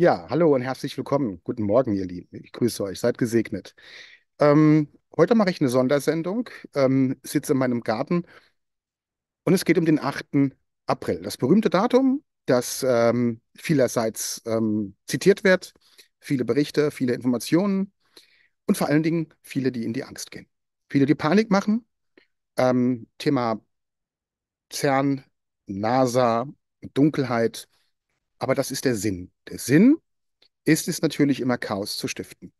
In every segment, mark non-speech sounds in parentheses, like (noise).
Ja, hallo und herzlich willkommen. Guten Morgen, ihr Lieben. Ich grüße euch. Seid gesegnet. Ähm, heute mache ich eine Sondersendung, ähm, sitze in meinem Garten und es geht um den 8. April. Das berühmte Datum, das ähm, vielerseits ähm, zitiert wird, viele Berichte, viele Informationen und vor allen Dingen viele, die in die Angst gehen. Viele, die Panik machen. Ähm, Thema CERN, NASA, Dunkelheit. Aber das ist der Sinn der Sinn ist es natürlich immer, Chaos zu stiften.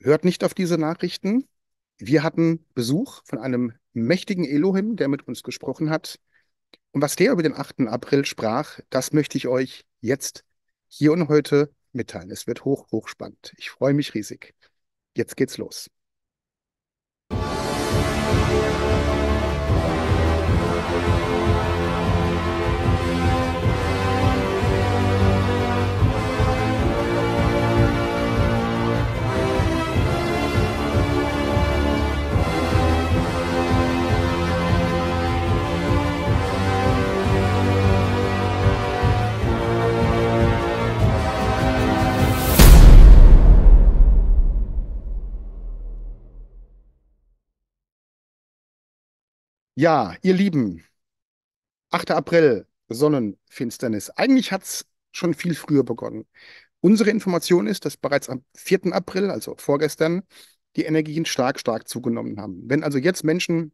Hört nicht auf diese Nachrichten. Wir hatten Besuch von einem mächtigen Elohim, der mit uns gesprochen hat. Und was der über den 8. April sprach, das möchte ich euch jetzt hier und heute mitteilen. Es wird hoch, hoch spannend. Ich freue mich riesig. Jetzt geht's los. Ja, ihr Lieben, 8. April, Sonnenfinsternis. Eigentlich hat es schon viel früher begonnen. Unsere Information ist, dass bereits am 4. April, also vorgestern, die Energien stark, stark zugenommen haben. Wenn also jetzt Menschen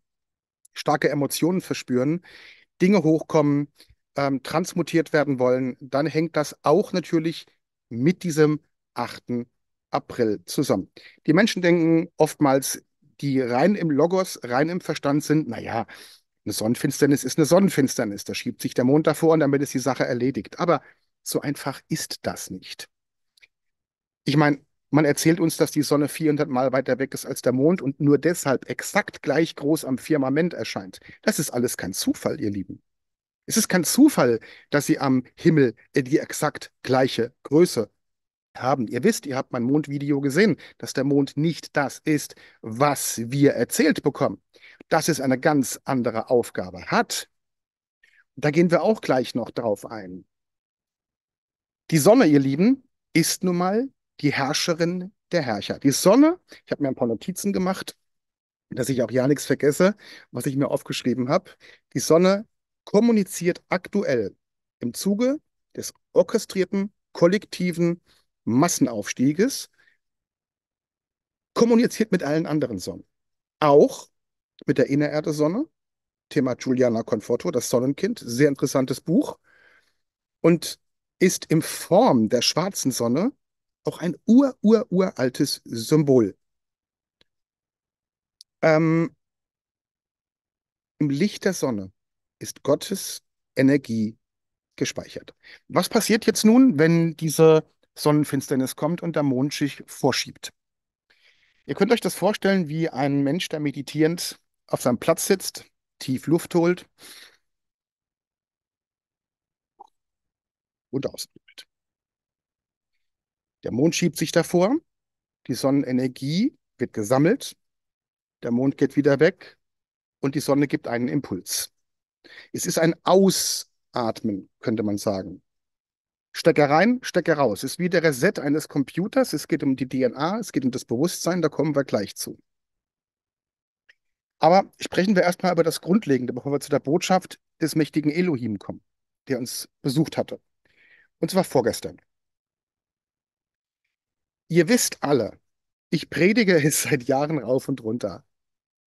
starke Emotionen verspüren, Dinge hochkommen, ähm, transmutiert werden wollen, dann hängt das auch natürlich mit diesem 8. April zusammen. Die Menschen denken oftmals, die rein im Logos, rein im Verstand sind, naja, eine Sonnenfinsternis ist eine Sonnenfinsternis. Da schiebt sich der Mond davor und damit ist die Sache erledigt. Aber so einfach ist das nicht. Ich meine, man erzählt uns, dass die Sonne 400 Mal weiter weg ist als der Mond und nur deshalb exakt gleich groß am Firmament erscheint. Das ist alles kein Zufall, ihr Lieben. Es ist kein Zufall, dass sie am Himmel äh, die exakt gleiche Größe haben. Ihr wisst, ihr habt mein Mondvideo gesehen, dass der Mond nicht das ist, was wir erzählt bekommen. Dass es eine ganz andere Aufgabe. Hat, da gehen wir auch gleich noch drauf ein. Die Sonne, ihr Lieben, ist nun mal die Herrscherin der Herrscher. Die Sonne, ich habe mir ein paar Notizen gemacht, dass ich auch ja nichts vergesse, was ich mir aufgeschrieben habe. Die Sonne kommuniziert aktuell im Zuge des orchestrierten, kollektiven Massenaufstieges, kommuniziert mit allen anderen Sonnen. Auch mit der Innererde-Sonne, Thema Giuliana Conforto, das Sonnenkind, sehr interessantes Buch. Und ist in Form der schwarzen Sonne auch ein ur, ur, uraltes Symbol. Ähm, Im Licht der Sonne ist Gottes Energie gespeichert. Was passiert jetzt nun, wenn diese Sonnenfinsternis kommt und der Mond sich vorschiebt. Ihr könnt euch das vorstellen, wie ein Mensch, der meditierend auf seinem Platz sitzt, tief Luft holt und ausatmet. Der Mond schiebt sich davor, die Sonnenenergie wird gesammelt, der Mond geht wieder weg und die Sonne gibt einen Impuls. Es ist ein Ausatmen, könnte man sagen. Stecker rein, Stecker raus. Ist wie der Reset eines Computers. Es geht um die DNA, es geht um das Bewusstsein, da kommen wir gleich zu. Aber sprechen wir erstmal über das Grundlegende, bevor wir zu der Botschaft des mächtigen Elohim kommen, der uns besucht hatte. Und zwar vorgestern. Ihr wisst alle, ich predige (laughs) es seit Jahren rauf und runter.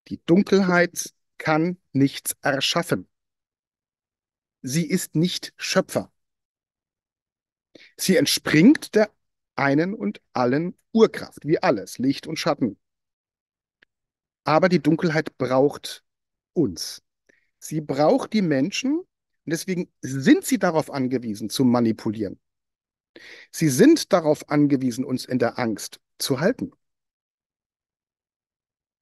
Die Dunkelheit kann nichts erschaffen. Sie ist nicht Schöpfer. Sie entspringt der einen und allen Urkraft, wie alles, Licht und Schatten. Aber die Dunkelheit braucht uns. Sie braucht die Menschen und deswegen sind sie darauf angewiesen, zu manipulieren. Sie sind darauf angewiesen, uns in der Angst zu halten.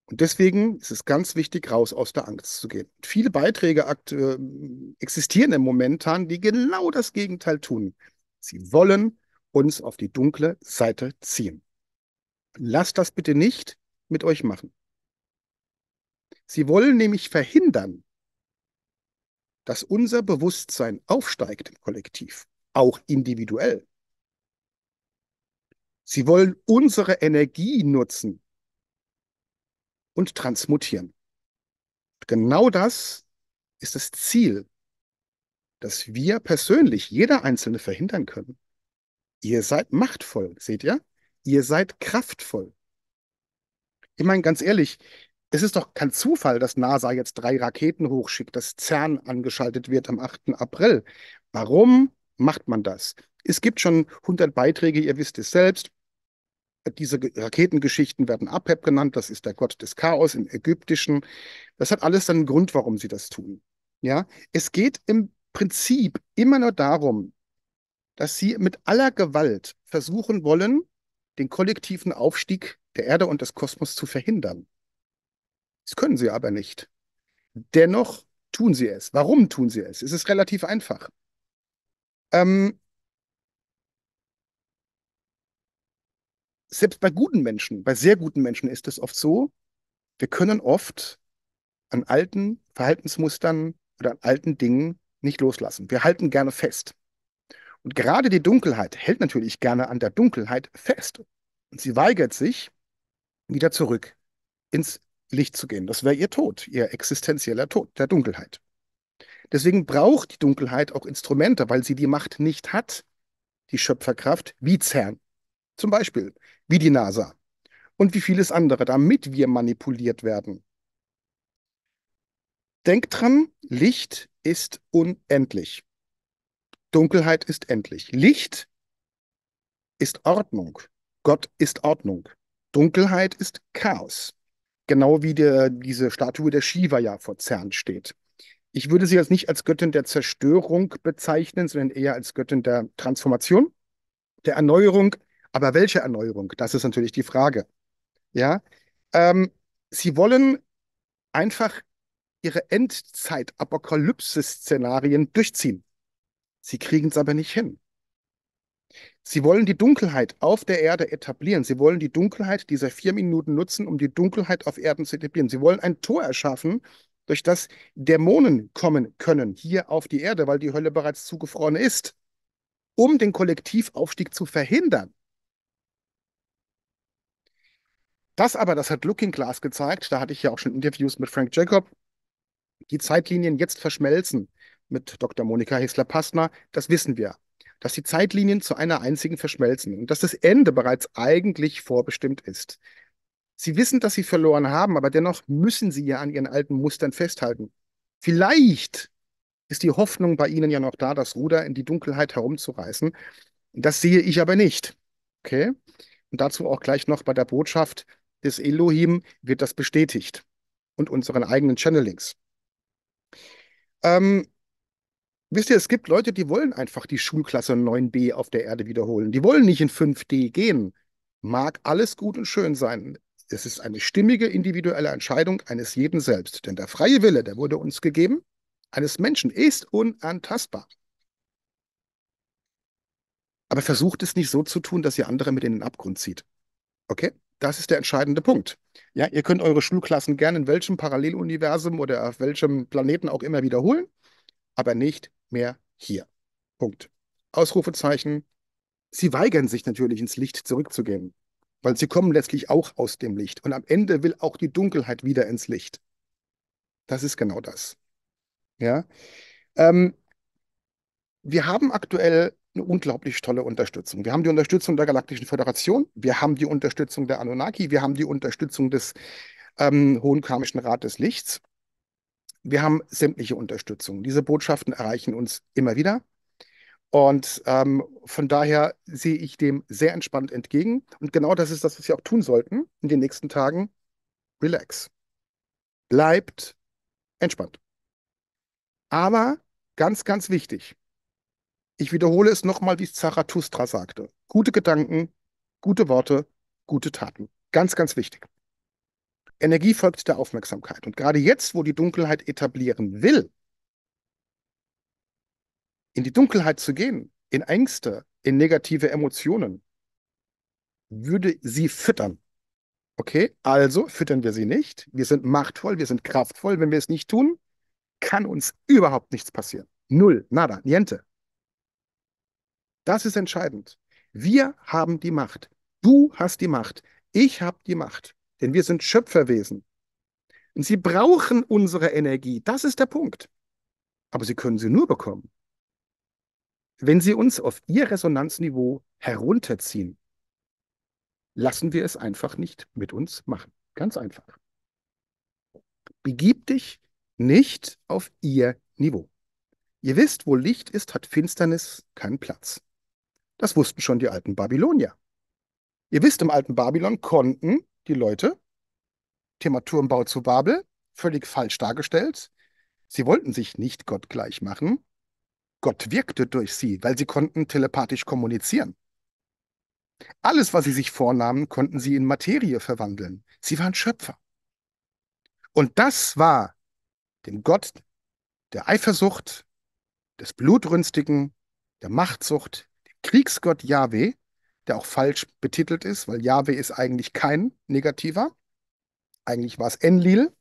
Und deswegen ist es ganz wichtig, raus aus der Angst zu gehen. Viele Beiträge äh, existieren im Momentan, die genau das Gegenteil tun. Sie wollen uns auf die dunkle Seite ziehen. Lasst das bitte nicht mit euch machen. Sie wollen nämlich verhindern, dass unser Bewusstsein aufsteigt im Kollektiv, auch individuell. Sie wollen unsere Energie nutzen und transmutieren. Genau das ist das Ziel dass wir persönlich, jeder Einzelne verhindern können. Ihr seid machtvoll, seht ihr? Ihr seid kraftvoll. Ich meine, ganz ehrlich, es ist doch kein Zufall, dass NASA jetzt drei Raketen hochschickt, dass CERN angeschaltet wird am 8. April. Warum macht man das? Es gibt schon 100 Beiträge, ihr wisst es selbst. Diese Raketengeschichten werden APEP genannt, das ist der Gott des Chaos im Ägyptischen. Das hat alles dann einen Grund, warum sie das tun. Ja, es geht im Prinzip immer nur darum, dass sie mit aller Gewalt versuchen wollen, den kollektiven Aufstieg der Erde und des Kosmos zu verhindern. Das können sie aber nicht. Dennoch tun sie es. Warum tun sie es? Es ist relativ einfach. Ähm, selbst bei guten Menschen, bei sehr guten Menschen ist es oft so, wir können oft an alten Verhaltensmustern oder an alten Dingen nicht loslassen. Wir halten gerne fest. Und gerade die Dunkelheit hält natürlich gerne an der Dunkelheit fest. Und sie weigert sich, wieder zurück ins Licht zu gehen. Das wäre ihr Tod, ihr existenzieller Tod, der Dunkelheit. Deswegen braucht die Dunkelheit auch Instrumente, weil sie die Macht nicht hat, die Schöpferkraft, wie CERN, zum Beispiel, wie die NASA und wie vieles andere, damit wir manipuliert werden. Denkt dran, Licht ist unendlich. Dunkelheit ist endlich. Licht ist Ordnung. Gott ist Ordnung. Dunkelheit ist Chaos. Genau wie der, diese Statue der Shiva ja vor Zern steht. Ich würde sie jetzt nicht als Göttin der Zerstörung bezeichnen, sondern eher als Göttin der Transformation, der Erneuerung. Aber welche Erneuerung? Das ist natürlich die Frage. Ja, ähm, sie wollen einfach ihre Endzeit-Apokalypse-Szenarien durchziehen. Sie kriegen es aber nicht hin. Sie wollen die Dunkelheit auf der Erde etablieren. Sie wollen die Dunkelheit dieser vier Minuten nutzen, um die Dunkelheit auf Erden zu etablieren. Sie wollen ein Tor erschaffen, durch das Dämonen kommen können hier auf die Erde, weil die Hölle bereits zugefroren ist, um den Kollektivaufstieg zu verhindern. Das aber, das hat Looking Glass gezeigt, da hatte ich ja auch schon Interviews mit Frank Jacob die Zeitlinien jetzt verschmelzen mit Dr. Monika hessler pastner das wissen wir. Dass die Zeitlinien zu einer einzigen verschmelzen und dass das Ende bereits eigentlich vorbestimmt ist. Sie wissen, dass sie verloren haben, aber dennoch müssen sie ja an ihren alten Mustern festhalten. Vielleicht ist die Hoffnung bei ihnen ja noch da, das Ruder in die Dunkelheit herumzureißen. Das sehe ich aber nicht. Okay? Und dazu auch gleich noch bei der Botschaft des Elohim wird das bestätigt und unseren eigenen Channelings. Ähm, wisst ihr, es gibt Leute, die wollen einfach die Schulklasse 9b auf der Erde wiederholen. Die wollen nicht in 5d gehen. Mag alles gut und schön sein. Es ist eine stimmige individuelle Entscheidung eines jeden selbst. Denn der freie Wille, der wurde uns gegeben, eines Menschen ist unantastbar. Aber versucht es nicht so zu tun, dass ihr andere mit in den Abgrund zieht. Okay? Das ist der entscheidende Punkt. Ja, ihr könnt eure Schulklassen gerne in welchem Paralleluniversum oder auf welchem Planeten auch immer wiederholen, aber nicht mehr hier. Punkt. Ausrufezeichen. Sie weigern sich natürlich ins Licht zurückzugehen, weil sie kommen letztlich auch aus dem Licht und am Ende will auch die Dunkelheit wieder ins Licht. Das ist genau das. Ja. Ähm, wir haben aktuell eine unglaublich tolle Unterstützung. Wir haben die Unterstützung der Galaktischen Föderation, wir haben die Unterstützung der Anunnaki, wir haben die Unterstützung des ähm, Hohen Karmischen Rat des Lichts. Wir haben sämtliche Unterstützung. Diese Botschaften erreichen uns immer wieder. Und ähm, von daher sehe ich dem sehr entspannt entgegen. Und genau das ist das, was wir auch tun sollten in den nächsten Tagen. Relax. Bleibt entspannt. Aber ganz, ganz wichtig, ich wiederhole es nochmal, wie Zarathustra sagte. Gute Gedanken, gute Worte, gute Taten. Ganz, ganz wichtig. Energie folgt der Aufmerksamkeit. Und gerade jetzt, wo die Dunkelheit etablieren will, in die Dunkelheit zu gehen, in Ängste, in negative Emotionen, würde sie füttern. Okay, also füttern wir sie nicht. Wir sind machtvoll, wir sind kraftvoll. Wenn wir es nicht tun, kann uns überhaupt nichts passieren. Null, nada, niente. Das ist entscheidend. Wir haben die Macht. Du hast die Macht. Ich habe die Macht. Denn wir sind Schöpferwesen. Und sie brauchen unsere Energie. Das ist der Punkt. Aber sie können sie nur bekommen, wenn sie uns auf ihr Resonanzniveau herunterziehen. Lassen wir es einfach nicht mit uns machen. Ganz einfach. Begib dich nicht auf ihr Niveau. Ihr wisst, wo Licht ist, hat Finsternis keinen Platz. Das wussten schon die alten Babylonier. Ihr wisst, im alten Babylon konnten die Leute, Thema Turmbau zu Babel, völlig falsch dargestellt, sie wollten sich nicht Gott gleich machen. Gott wirkte durch sie, weil sie konnten telepathisch kommunizieren. Alles, was sie sich vornahmen, konnten sie in Materie verwandeln. Sie waren Schöpfer. Und das war dem Gott der Eifersucht, des Blutrünstigen, der Machtsucht, Kriegsgott Yahweh, der auch falsch betitelt ist, weil Yahweh ist eigentlich kein negativer. Eigentlich war es Enlil.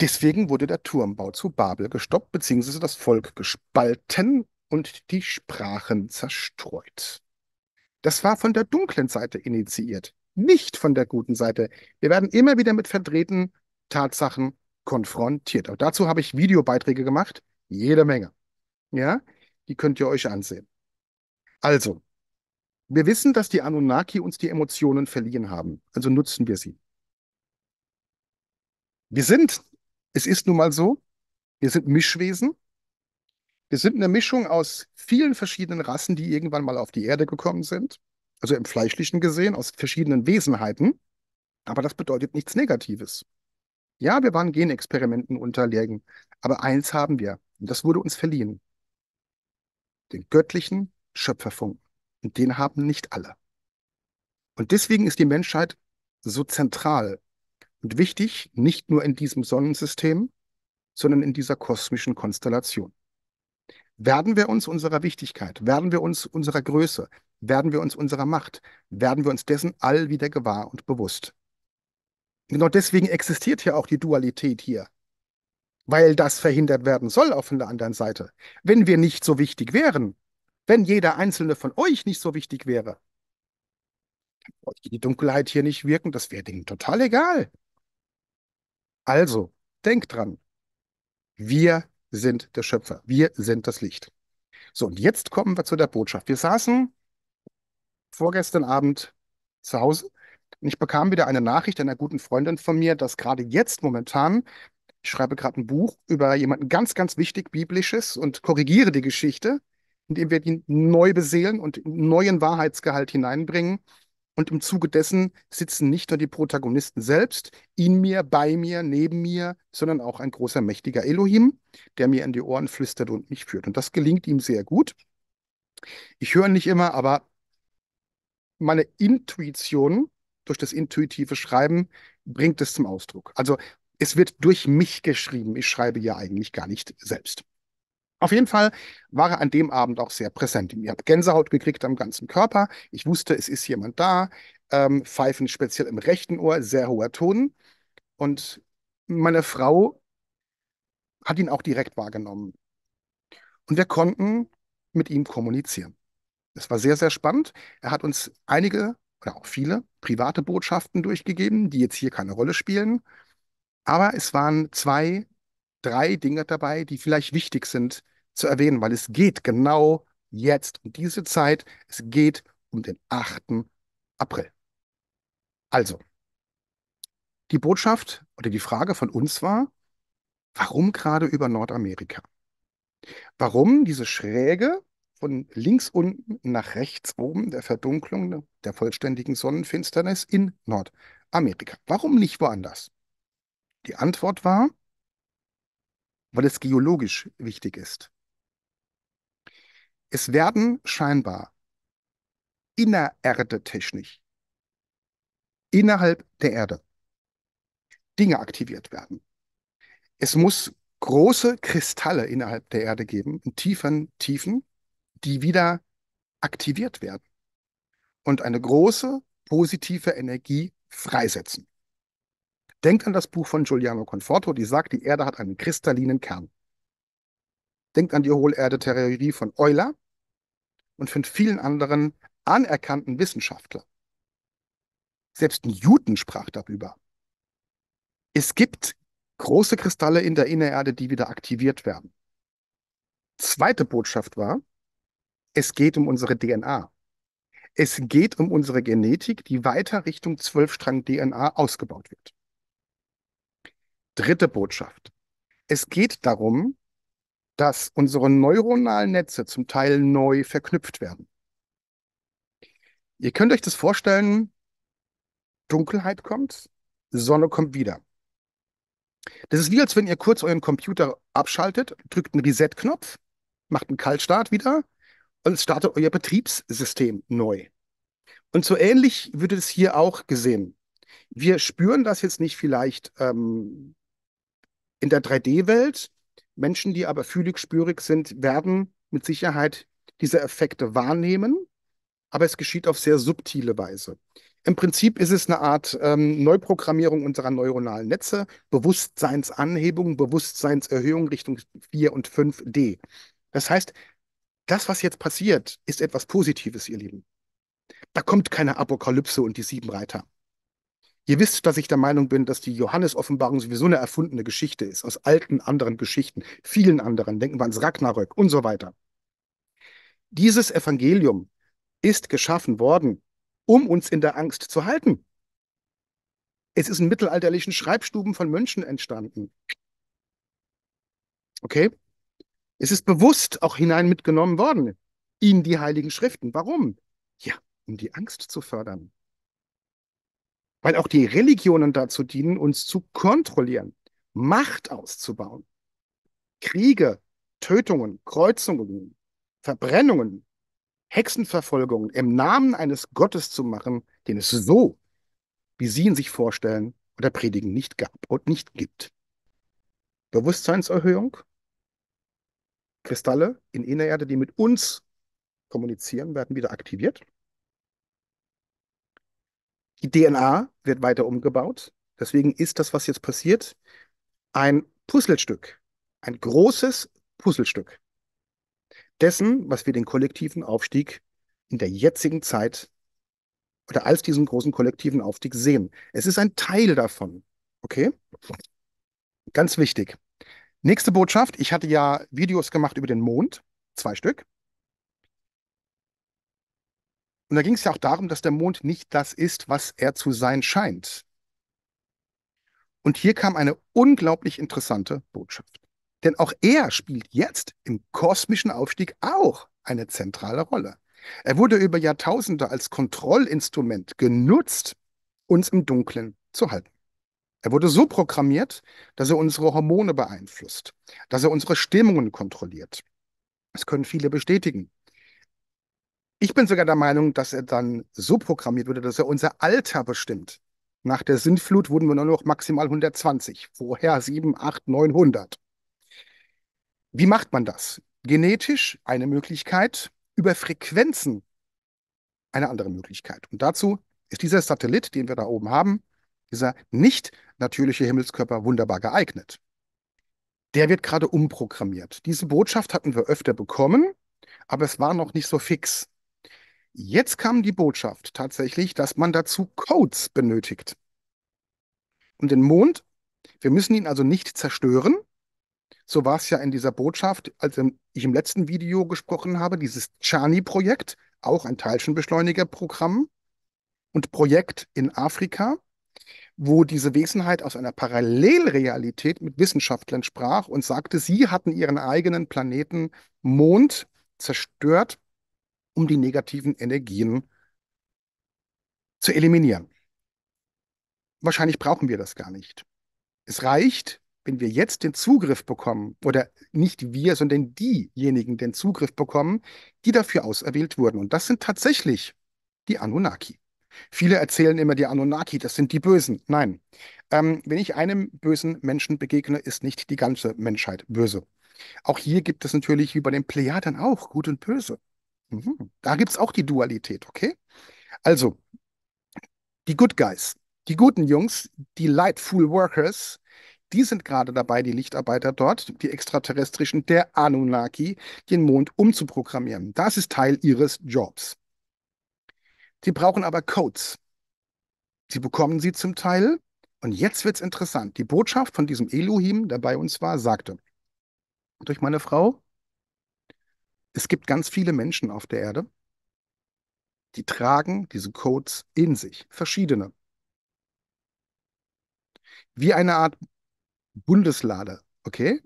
Deswegen wurde der Turmbau zu Babel gestoppt, beziehungsweise das Volk gespalten und die Sprachen zerstreut. Das war von der dunklen Seite initiiert, nicht von der guten Seite. Wir werden immer wieder mit verdrehten Tatsachen konfrontiert. Auch dazu habe ich Videobeiträge gemacht, jede Menge. Ja, die könnt ihr euch ansehen. Also, wir wissen, dass die Anunnaki uns die Emotionen verliehen haben. Also nutzen wir sie. Wir sind, es ist nun mal so, wir sind Mischwesen. Wir sind eine Mischung aus vielen verschiedenen Rassen, die irgendwann mal auf die Erde gekommen sind. Also im fleischlichen gesehen, aus verschiedenen Wesenheiten. Aber das bedeutet nichts Negatives. Ja, wir waren Genexperimenten unterlegen. Aber eins haben wir. Und das wurde uns verliehen den göttlichen Schöpferfunken. Und den haben nicht alle. Und deswegen ist die Menschheit so zentral und wichtig, nicht nur in diesem Sonnensystem, sondern in dieser kosmischen Konstellation. Werden wir uns unserer Wichtigkeit, werden wir uns unserer Größe, werden wir uns unserer Macht, werden wir uns dessen all wieder gewahr und bewusst. Genau deswegen existiert ja auch die Dualität hier weil das verhindert werden soll auf der anderen Seite. Wenn wir nicht so wichtig wären, wenn jeder einzelne von euch nicht so wichtig wäre, dann bräuchte die Dunkelheit hier nicht wirken, das wäre denen total egal. Also, denkt dran, wir sind der Schöpfer, wir sind das Licht. So, und jetzt kommen wir zu der Botschaft. Wir saßen vorgestern Abend zu Hause und ich bekam wieder eine Nachricht einer guten Freundin von mir, dass gerade jetzt momentan ich schreibe gerade ein Buch über jemanden ganz, ganz wichtig biblisches und korrigiere die Geschichte, indem wir ihn neu beseelen und neuen Wahrheitsgehalt hineinbringen. Und im Zuge dessen sitzen nicht nur die Protagonisten selbst in mir, bei mir, neben mir, sondern auch ein großer, mächtiger Elohim, der mir in die Ohren flüstert und mich führt. Und das gelingt ihm sehr gut. Ich höre nicht immer, aber meine Intuition durch das intuitive Schreiben bringt es zum Ausdruck. Also es wird durch mich geschrieben. Ich schreibe ja eigentlich gar nicht selbst. Auf jeden Fall war er an dem Abend auch sehr präsent. Ich habe Gänsehaut gekriegt am ganzen Körper. Ich wusste, es ist jemand da. Ähm, Pfeifen speziell im rechten Ohr, sehr hoher Ton. Und meine Frau hat ihn auch direkt wahrgenommen. Und wir konnten mit ihm kommunizieren. Es war sehr, sehr spannend. Er hat uns einige oder auch viele private Botschaften durchgegeben, die jetzt hier keine Rolle spielen. Aber es waren zwei, drei Dinge dabei, die vielleicht wichtig sind zu erwähnen, weil es geht genau jetzt um diese Zeit. Es geht um den 8. April. Also, die Botschaft oder die Frage von uns war, warum gerade über Nordamerika? Warum diese schräge von links unten nach rechts oben der Verdunklung der vollständigen Sonnenfinsternis in Nordamerika? Warum nicht woanders? Die Antwort war, weil es geologisch wichtig ist. Es werden scheinbar innererdetechnisch innerhalb der Erde Dinge aktiviert werden. Es muss große Kristalle innerhalb der Erde geben, in tiefen Tiefen, die wieder aktiviert werden und eine große positive Energie freisetzen. Denkt an das Buch von Giuliano Conforto, die sagt, die Erde hat einen kristallinen Kern. Denkt an die Hohlerde-Theorie von Euler und von vielen anderen anerkannten Wissenschaftlern. Selbst Newton sprach darüber. Es gibt große Kristalle in der Innererde, die wieder aktiviert werden. Zweite Botschaft war, es geht um unsere DNA. Es geht um unsere Genetik, die weiter Richtung Zwölfstrang DNA ausgebaut wird. Dritte Botschaft. Es geht darum, dass unsere neuronalen Netze zum Teil neu verknüpft werden. Ihr könnt euch das vorstellen, Dunkelheit kommt, Sonne kommt wieder. Das ist wie, als wenn ihr kurz euren Computer abschaltet, drückt einen Reset-Knopf, macht einen Kaltstart wieder und startet euer Betriebssystem neu. Und so ähnlich würde es hier auch gesehen. Wir spüren das jetzt nicht vielleicht ähm, in der 3D-Welt, Menschen, die aber fühlig-spürig sind, werden mit Sicherheit diese Effekte wahrnehmen, aber es geschieht auf sehr subtile Weise. Im Prinzip ist es eine Art ähm, Neuprogrammierung unserer neuronalen Netze, Bewusstseinsanhebung, Bewusstseinserhöhung Richtung 4 und 5D. Das heißt, das, was jetzt passiert, ist etwas Positives, ihr Lieben. Da kommt keine Apokalypse und die sieben Reiter. Ihr wisst, dass ich der Meinung bin, dass die Johannes-Offenbarung sowieso eine erfundene Geschichte ist, aus alten anderen Geschichten, vielen anderen. Denken wir ans Ragnarök und so weiter. Dieses Evangelium ist geschaffen worden, um uns in der Angst zu halten. Es ist in mittelalterlichen Schreibstuben von Mönchen entstanden. Okay? Es ist bewusst auch hinein mitgenommen worden in die Heiligen Schriften. Warum? Ja, um die Angst zu fördern weil auch die Religionen dazu dienen, uns zu kontrollieren, Macht auszubauen. Kriege, Tötungen, Kreuzungen, Verbrennungen, Hexenverfolgungen im Namen eines Gottes zu machen, den es so, wie Sie ihn sich vorstellen oder predigen, nicht gab und nicht gibt. Bewusstseinserhöhung, Kristalle in Innererde, die mit uns kommunizieren, werden wieder aktiviert. Die DNA wird weiter umgebaut. Deswegen ist das, was jetzt passiert, ein Puzzlestück, ein großes Puzzlestück dessen, was wir den kollektiven Aufstieg in der jetzigen Zeit oder als diesen großen kollektiven Aufstieg sehen. Es ist ein Teil davon. Okay? Ganz wichtig. Nächste Botschaft. Ich hatte ja Videos gemacht über den Mond, zwei Stück. Und da ging es ja auch darum, dass der Mond nicht das ist, was er zu sein scheint. Und hier kam eine unglaublich interessante Botschaft. Denn auch er spielt jetzt im kosmischen Aufstieg auch eine zentrale Rolle. Er wurde über Jahrtausende als Kontrollinstrument genutzt, uns im Dunkeln zu halten. Er wurde so programmiert, dass er unsere Hormone beeinflusst, dass er unsere Stimmungen kontrolliert. Das können viele bestätigen. Ich bin sogar der Meinung, dass er dann so programmiert wurde, dass er unser Alter bestimmt. Nach der Sintflut wurden wir nur noch maximal 120, vorher 7, 8, 900. Wie macht man das? Genetisch eine Möglichkeit, über Frequenzen eine andere Möglichkeit. Und dazu ist dieser Satellit, den wir da oben haben, dieser nicht natürliche Himmelskörper wunderbar geeignet. Der wird gerade umprogrammiert. Diese Botschaft hatten wir öfter bekommen, aber es war noch nicht so fix. Jetzt kam die Botschaft tatsächlich, dass man dazu Codes benötigt. Und den Mond, wir müssen ihn also nicht zerstören. So war es ja in dieser Botschaft, als ich im letzten Video gesprochen habe, dieses Chani-Projekt, auch ein Teilchenbeschleunigerprogramm und Projekt in Afrika, wo diese Wesenheit aus einer Parallelrealität mit Wissenschaftlern sprach und sagte, sie hatten ihren eigenen Planeten Mond zerstört um die negativen Energien zu eliminieren. Wahrscheinlich brauchen wir das gar nicht. Es reicht, wenn wir jetzt den Zugriff bekommen, oder nicht wir, sondern diejenigen den Zugriff bekommen, die dafür auserwählt wurden. Und das sind tatsächlich die Anunnaki. Viele erzählen immer, die Anunnaki, das sind die Bösen. Nein, ähm, wenn ich einem bösen Menschen begegne, ist nicht die ganze Menschheit böse. Auch hier gibt es natürlich wie bei den Plejaden auch Gut und Böse. Mhm. Da gibt es auch die Dualität, okay? Also, die Good Guys, die guten Jungs, die Lightful Workers, die sind gerade dabei, die Lichtarbeiter dort, die Extraterrestrischen der Anunnaki, den Mond umzuprogrammieren. Das ist Teil ihres Jobs. Sie brauchen aber Codes. Sie bekommen sie zum Teil. Und jetzt wird es interessant. Die Botschaft von diesem Elohim, der bei uns war, sagte, durch meine Frau, es gibt ganz viele Menschen auf der Erde, die tragen diese Codes in sich, verschiedene. Wie eine Art Bundeslade, okay?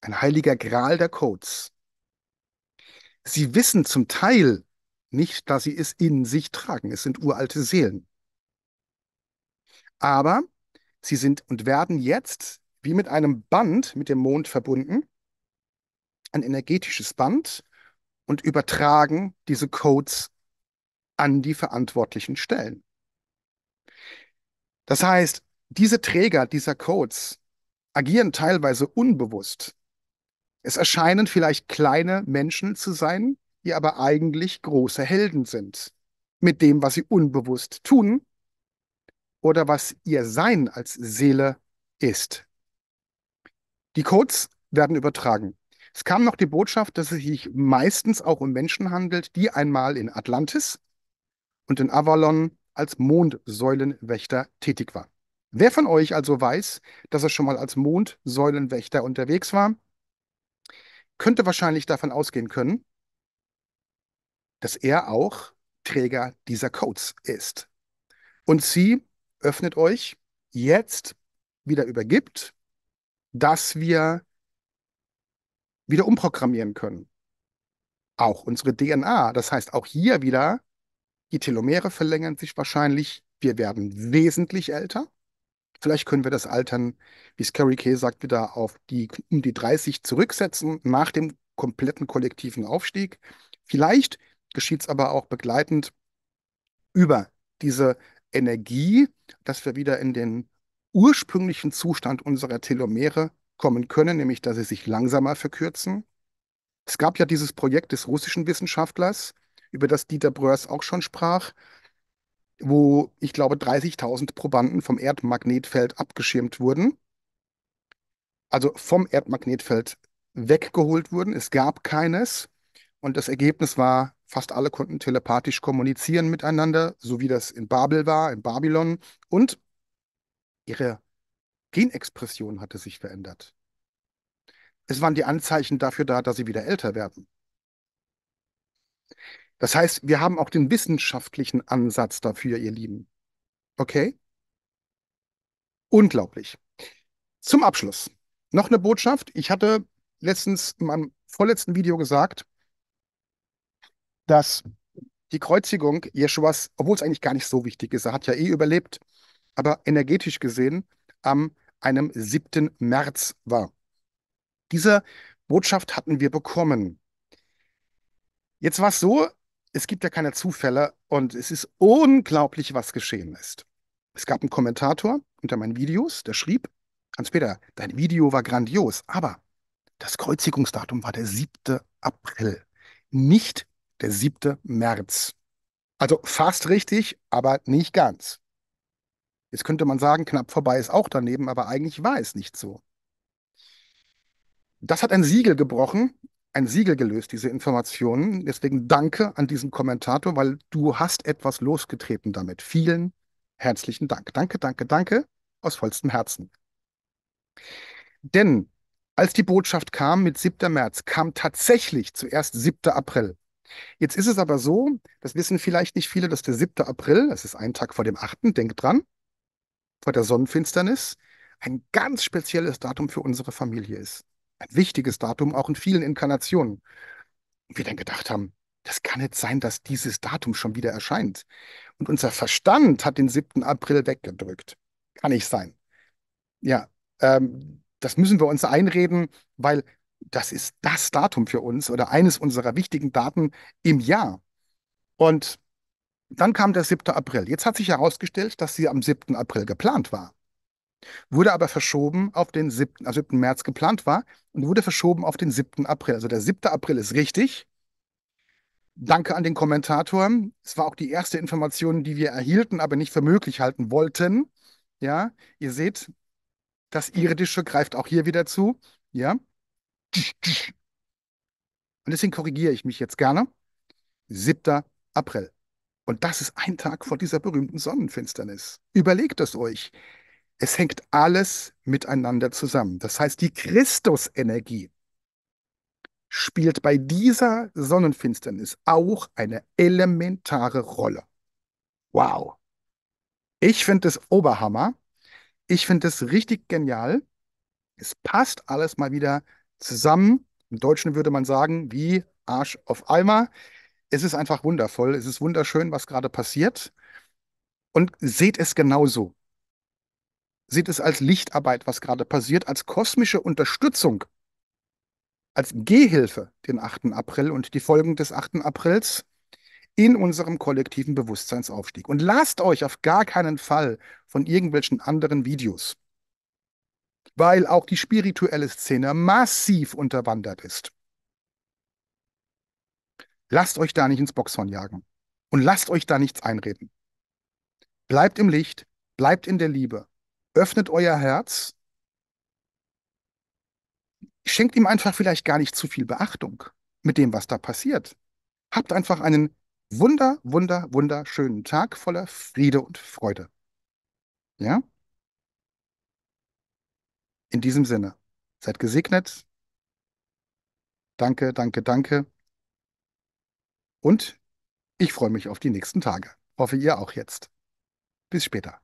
Ein heiliger Gral der Codes. Sie wissen zum Teil nicht, dass sie es in sich tragen. Es sind uralte Seelen. Aber sie sind und werden jetzt wie mit einem Band mit dem Mond verbunden ein energetisches Band und übertragen diese Codes an die verantwortlichen Stellen. Das heißt, diese Träger dieser Codes agieren teilweise unbewusst. Es erscheinen vielleicht kleine Menschen zu sein, die aber eigentlich große Helden sind mit dem, was sie unbewusst tun oder was ihr Sein als Seele ist. Die Codes werden übertragen. Es kam noch die Botschaft, dass es sich meistens auch um Menschen handelt, die einmal in Atlantis und in Avalon als Mondsäulenwächter tätig waren. Wer von euch also weiß, dass er schon mal als Mondsäulenwächter unterwegs war, könnte wahrscheinlich davon ausgehen können, dass er auch Träger dieser Codes ist. Und sie öffnet euch jetzt wieder übergibt, dass wir wieder umprogrammieren können. Auch unsere DNA. Das heißt, auch hier wieder, die Telomere verlängern sich wahrscheinlich. Wir werden wesentlich älter. Vielleicht können wir das Altern, wie Scary Kay sagt, wieder auf die, um die 30 zurücksetzen nach dem kompletten kollektiven Aufstieg. Vielleicht geschieht es aber auch begleitend über diese Energie, dass wir wieder in den ursprünglichen Zustand unserer Telomere kommen können, nämlich dass sie sich langsamer verkürzen. Es gab ja dieses Projekt des russischen Wissenschaftlers, über das Dieter Bröers auch schon sprach, wo ich glaube 30.000 Probanden vom Erdmagnetfeld abgeschirmt wurden, also vom Erdmagnetfeld weggeholt wurden. Es gab keines und das Ergebnis war, fast alle konnten telepathisch kommunizieren miteinander, so wie das in Babel war, in Babylon und ihre Genexpression hatte sich verändert. Es waren die Anzeichen dafür da, dass sie wieder älter werden. Das heißt, wir haben auch den wissenschaftlichen Ansatz dafür, ihr Lieben. Okay? Unglaublich. Zum Abschluss noch eine Botschaft. Ich hatte letztens in meinem vorletzten Video gesagt, dass die Kreuzigung Jeschuas, obwohl es eigentlich gar nicht so wichtig ist, er hat ja eh überlebt, aber energetisch gesehen am einem 7. März war. Diese Botschaft hatten wir bekommen. Jetzt war es so, es gibt ja keine Zufälle und es ist unglaublich, was geschehen ist. Es gab einen Kommentator unter meinen Videos, der schrieb, Hans-Peter, dein Video war grandios, aber das Kreuzigungsdatum war der 7. April, nicht der 7. März. Also fast richtig, aber nicht ganz. Jetzt könnte man sagen, knapp vorbei ist auch daneben, aber eigentlich war es nicht so. Das hat ein Siegel gebrochen, ein Siegel gelöst, diese Informationen. Deswegen danke an diesen Kommentator, weil du hast etwas losgetreten damit. Vielen herzlichen Dank. Danke, danke, danke aus vollstem Herzen. Denn als die Botschaft kam mit 7. März, kam tatsächlich zuerst 7. April. Jetzt ist es aber so, das wissen vielleicht nicht viele, dass der 7. April, das ist ein Tag vor dem 8., denkt dran, vor der Sonnenfinsternis ein ganz spezielles Datum für unsere Familie ist. Ein wichtiges Datum auch in vielen Inkarnationen. Und wir dann gedacht haben, das kann nicht sein, dass dieses Datum schon wieder erscheint. Und unser Verstand hat den 7. April weggedrückt. Kann nicht sein. Ja, ähm, das müssen wir uns einreden, weil das ist das Datum für uns oder eines unserer wichtigen Daten im Jahr. Und dann kam der 7. April. Jetzt hat sich herausgestellt, dass sie am 7. April geplant war. Wurde aber verschoben auf den 7., also 7. März geplant war und wurde verschoben auf den 7. April. Also der 7. April ist richtig. Danke an den Kommentator. Es war auch die erste Information, die wir erhielten, aber nicht für möglich halten wollten. Ja, ihr seht, das Irdische greift auch hier wieder zu. Ja. Und deswegen korrigiere ich mich jetzt gerne. 7. April. Und das ist ein Tag vor dieser berühmten Sonnenfinsternis. Überlegt es euch. Es hängt alles miteinander zusammen. Das heißt, die Christusenergie spielt bei dieser Sonnenfinsternis auch eine elementare Rolle. Wow. Ich finde es Oberhammer. Ich finde es richtig genial. Es passt alles mal wieder zusammen. Im Deutschen würde man sagen, wie Arsch auf Eimer es ist einfach wundervoll, es ist wunderschön, was gerade passiert. Und seht es genauso. Seht es als Lichtarbeit, was gerade passiert, als kosmische Unterstützung, als Gehhilfe, den 8. April und die Folgen des 8. Aprils in unserem kollektiven Bewusstseinsaufstieg. Und lasst euch auf gar keinen Fall von irgendwelchen anderen Videos, weil auch die spirituelle Szene massiv unterwandert ist. Lasst euch da nicht ins Boxhorn jagen und lasst euch da nichts einreden. Bleibt im Licht, bleibt in der Liebe, öffnet euer Herz, schenkt ihm einfach vielleicht gar nicht zu viel Beachtung mit dem, was da passiert. Habt einfach einen wunder, wunder, wunderschönen Tag voller Friede und Freude. Ja? In diesem Sinne, seid gesegnet. Danke, danke, danke. Und ich freue mich auf die nächsten Tage. Hoffe ihr auch jetzt. Bis später.